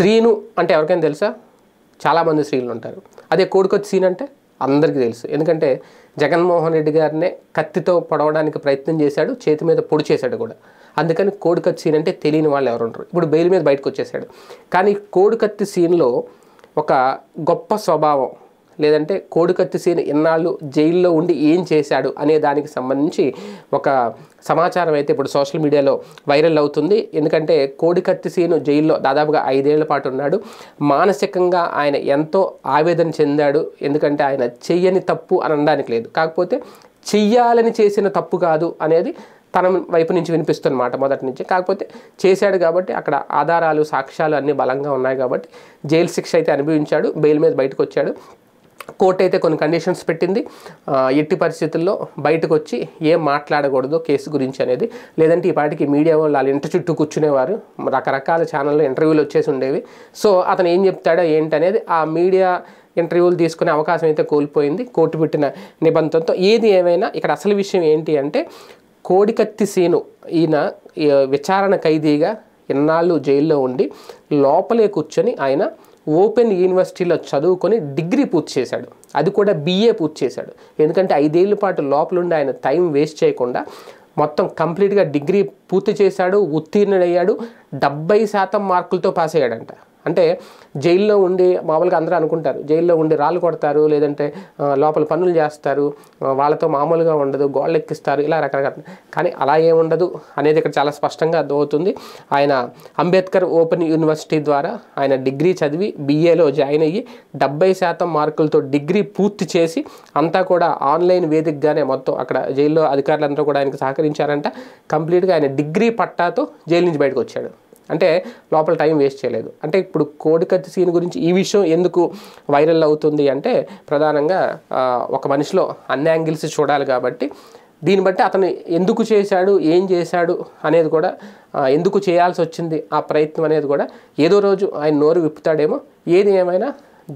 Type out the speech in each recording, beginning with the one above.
స్త్రీను అంటే ఎవరికైనా తెలుసా చాలామంది స్త్రీలు ఉంటారు అదే కోడికొచ్చి సీన్ అంటే అందరికీ తెలుసు ఎందుకంటే జగన్మోహన్ రెడ్డి గారినే కత్తితో పొడవడానికి ప్రయత్నం చేశాడు చేతి మీద పొడి చేశాడు కూడా అందుకని కోడికత్తి సీన్ అంటే తెలియని వాళ్ళు ఎవరు ఉంటారు ఇప్పుడు బెయిల్ మీద బయటకు వచ్చేసాడు కానీ కోడికత్తి సీన్లో ఒక గొప్ప స్వభావం లేదంటే కోడికత్తి సీన్ ఎన్నాళ్ళు జైల్లో ఉండి ఏం చేశాడు అనే దానికి సంబంధించి ఒక సమాచారం అయితే ఇప్పుడు సోషల్ మీడియాలో వైరల్ అవుతుంది ఎందుకంటే కోడికత్తి సీను జైల్లో దాదాపుగా ఐదేళ్ల పాటు ఉన్నాడు మానసికంగా ఆయన ఎంతో ఆవేదన చెందాడు ఎందుకంటే ఆయన చెయ్యని తప్పు అని అనడానికి లేదు కాకపోతే చెయ్యాలని చేసిన తప్పు కాదు అనేది తన వైపు నుంచి వినిపిస్తుంది మాట మొదటి నుంచి కాకపోతే చేశాడు కాబట్టి అక్కడ ఆధారాలు సాక్ష్యాలు అన్నీ బలంగా ఉన్నాయి కాబట్టి జైలు శిక్ష అయితే అనుభవించాడు బెయిల్ మీద బయటకు వచ్చాడు కోర్టు అయితే కొన్ని కండిషన్స్ పెట్టింది ఎట్టి పరిస్థితుల్లో బయటకు వచ్చి ఏం మాట్లాడకూడదు కేసు గురించి అనేది లేదంటే ఈ పాటికి మీడియా వాళ్ళు వాళ్ళ ఇంటి చుట్టూ కూర్చునేవారు రకరకాల ఛానల్లో ఇంటర్వ్యూలు వచ్చేసి ఉండేవి సో అతను ఏం చెప్తాడో ఏంటనేది ఆ మీడియా ఇంటర్వ్యూలు తీసుకునే అవకాశం అయితే కోల్పోయింది కోర్టు పెట్టిన నిబంధనతో ఏది ఏమైనా ఇక్కడ అసలు విషయం ఏంటి అంటే కోడికత్తి సీను ఈయన విచారణ ఖైదీగా ఎన్నాళ్ళు జైల్లో ఉండి లోపలే కూర్చొని ఆయన ఓపెన్ యూనివర్సిటీలో చదువుకొని డిగ్రీ పూర్తి చేశాడు అది కూడా బీఏ పూర్తి చేశాడు ఎందుకంటే ఐదేళ్ల పాటు లోపలుండి ఆయన టైం వేస్ట్ చేయకుండా మొత్తం కంప్లీట్గా డిగ్రీ పూర్తి చేశాడు ఉత్తీర్ణుడయ్యాడు డెబ్బై శాతం మార్కులతో పాస్ అయ్యాడంట అంటే జైల్లో ఉండి మామూలుగా అందరూ అనుకుంటారు జైల్లో ఉండి రాళ్ళు కొడతారు లేదంటే లోపల పనులు చేస్తారు వాళ్ళతో మామూలుగా ఉండదు గోళ్ళు ఎక్కిస్తారు ఇలా రకరకాల కానీ అలా ఏముండదు అనేది ఇక్కడ చాలా స్పష్టంగా అర్థమవుతుంది ఆయన అంబేద్కర్ ఓపెన్ యూనివర్సిటీ ద్వారా ఆయన డిగ్రీ చదివి బీఏలో జాయిన్ అయ్యి డెబ్బై శాతం మార్కులతో డిగ్రీ పూర్తి చేసి అంతా కూడా ఆన్లైన్ వేదికగానే మొత్తం అక్కడ జైల్లో అధికారులందరూ కూడా ఆయనకు సహకరించారంట కంప్లీట్గా ఆయన డిగ్రీ పట్టాతో జైలు నుంచి బయటకు వచ్చాడు అంటే లోపల టైం వేస్ట్ చేయలేదు అంటే ఇప్పుడు కోడికత్తి సీన్ గురించి ఈ విషయం ఎందుకు వైరల్ అవుతుంది అంటే ప్రధానంగా ఒక మనిషిలో అన్ని యాంగిల్స్ చూడాలి కాబట్టి దీన్ని బట్టి అతను ఎందుకు చేశాడు ఏం చేశాడు అనేది కూడా ఎందుకు చేయాల్సి వచ్చింది ఆ ప్రయత్నం అనేది కూడా ఏదో రోజు ఆయన నోరు విప్పుతాడేమో ఏది ఏమైనా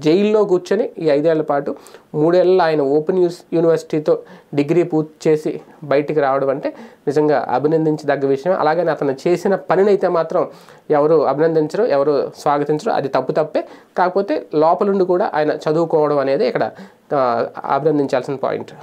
జైల్లో కూర్చొని ఈ ఐదేళ్ల పాటు మూడేళ్ళ ఆయన ఓపెన్ యూస్ యూనివర్సిటీతో డిగ్రీ పూర్తి చేసి బయటికి రావడం అంటే నిజంగా అభినందించదగ్గ విషయం అలాగే అతను చేసిన పనినైతే మాత్రం ఎవరు అభినందించరు ఎవరు స్వాగతించరు అది తప్పు తప్పే కాకపోతే లోపలుండి కూడా ఆయన చదువుకోవడం అనేది ఇక్కడ అభినందించాల్సిన పాయింట్